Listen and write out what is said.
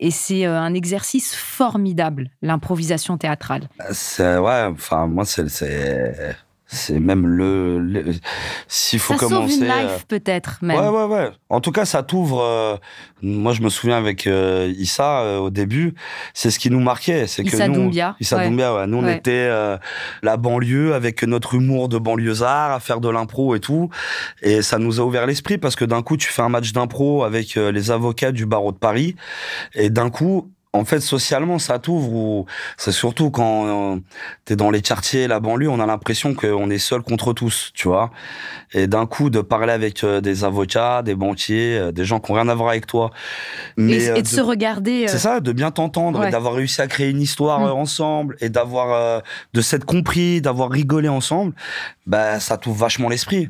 Et c'est euh, un exercice formidable, l'improvisation théâtrale. Euh, c'est, ouais, enfin, moi, c'est, c'est même le. S'il faut commencer. sauve une life, euh, peut-être, même. Ouais, ouais, ouais. En tout cas, ça t'ouvre. Euh, moi, je me souviens avec euh, Issa, au début, c'est ce qui nous marquait. c'est que nous, Issa Nous, on était la banlieue avec notre humour de banlieusard, à faire de l'impro et tout. Et ça nous a ouvert l'esprit parce que d'un coup, tu fais un match d'impro avec les avocats du barreau de Paris. Et d'un coup, en fait, socialement, ça t'ouvre. Ou c'est surtout quand tu euh, t'es dans les quartiers, la banlieue, on a l'impression qu'on est seul contre tous, tu vois. Et d'un coup, de parler avec euh, des avocats, des banquiers, euh, des gens qui n'ont rien à voir avec toi, mais et, de, se regarder. C'est ça, de bien t'entendre, et d'avoir réussi à créer une histoire mm. ensemble et d'avoir de s'être compris, d'avoir rigolé ensemble. Bah, ça t'ouvre vachement l'esprit.